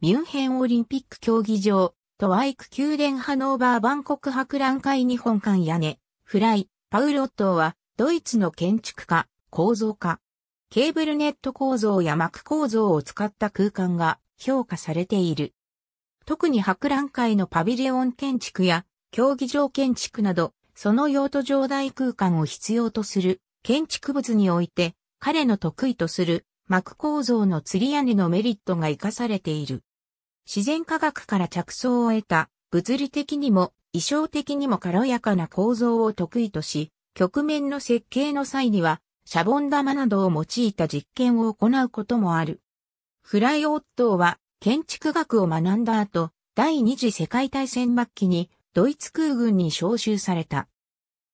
ミュンヘンオリンピック競技場、トワイク宮殿ハノーバー万国博覧会日本館屋根、フライ、パウロットは、ドイツの建築家、構造家。ケーブルネット構造や膜構造を使った空間が評価されている。特に博覧会のパビリオン建築や競技場建築など、その用途上大空間を必要とする建築物において、彼の得意とする膜構造の吊り屋根のメリットが活かされている。自然科学から着想を得た、物理的にも、衣装的にも軽やかな構造を得意とし、局面の設計の際には、シャボン玉などを用いた実験を行うこともある。フライオットーは建築学を学んだ後、第二次世界大戦末期にドイツ空軍に招集された。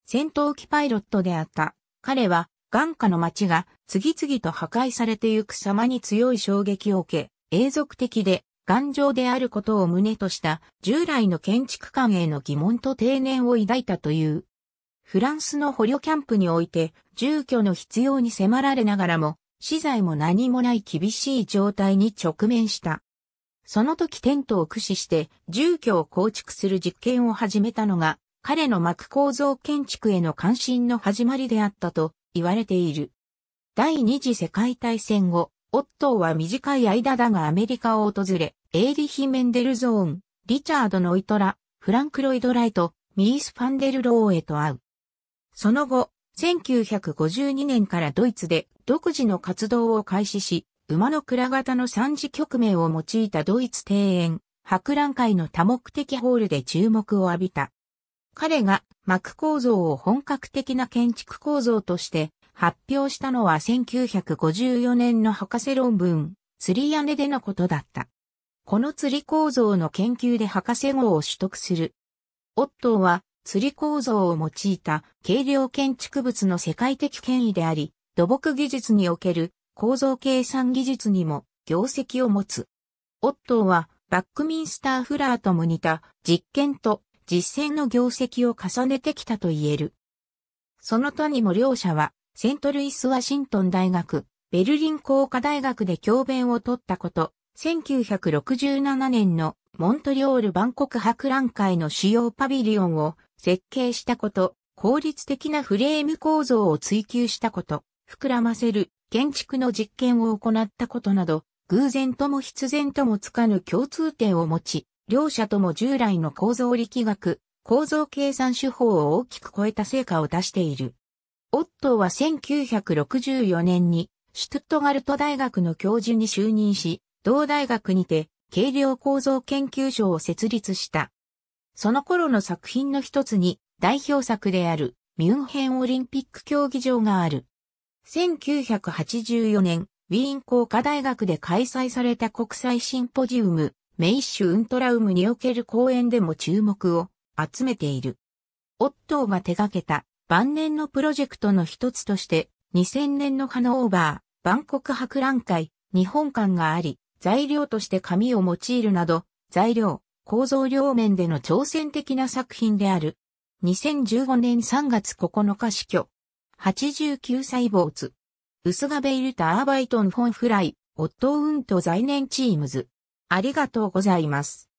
戦闘機パイロットであった。彼は眼下の街が次々と破壊されてゆく様に強い衝撃を受け、永続的で頑丈であることを旨とした従来の建築観への疑問と定年を抱いたという。フランスの捕虜キャンプにおいて住居の必要に迫られながらも、資材も何もない厳しい状態に直面した。その時テントを駆使して住居を構築する実験を始めたのが、彼の幕構造建築への関心の始まりであったと言われている。第二次世界大戦後、オットーは短い間だがアメリカを訪れ、エーリヒ・メンデルゾーン、リチャード・ノイトラ、フランク・ロイド・ライト、ミース・ファンデル・ローへと会う。その後、1952年からドイツで独自の活動を開始し、馬の倉型の三次局名を用いたドイツ庭園、博覧会の多目的ホールで注目を浴びた。彼が幕構造を本格的な建築構造として発表したのは1954年の博士論文、釣り屋根でのことだった。この釣り構造の研究で博士号を取得する。オットーは釣り構造を用いた軽量建築物の世界的権威であり、土木技術における構造計算技術にも業績を持つ。オットーはバックミンスター・フラーとも似た実験と実践の業績を重ねてきたと言える。その他にも両者はセントルイス・ワシントン大学、ベルリン工科大学で教鞭を取ったこと、1967年のモントリオール万国博覧会の主要パビリオンを設計したこと、効率的なフレーム構造を追求したこと、膨らませる建築の実験を行ったことなど、偶然とも必然ともつかぬ共通点を持ち、両者とも従来の構造力学、構造計算手法を大きく超えた成果を出している。オットーは1964年にシュトゥットガルト大学の教授に就任し、同大学にて軽量構造研究所を設立した。その頃の作品の一つに代表作であるミュンヘンオリンピック競技場がある。1984年、ウィーン工科大学で開催された国際シンポジウム、メイッシュ・ウントラウムにおける講演でも注目を集めている。オットーが手掛けた晩年のプロジェクトの一つとして、2000年のハノーバー、万国博覧会、日本館があり、材料として紙を用いるなど、材料、構造両面での挑戦的な作品である。2015年3月9日死去。89歳坊主。薄がベイルタ・アーバイトン・フォン・フライ、オット・ウント・在年チームズ。ありがとうございます。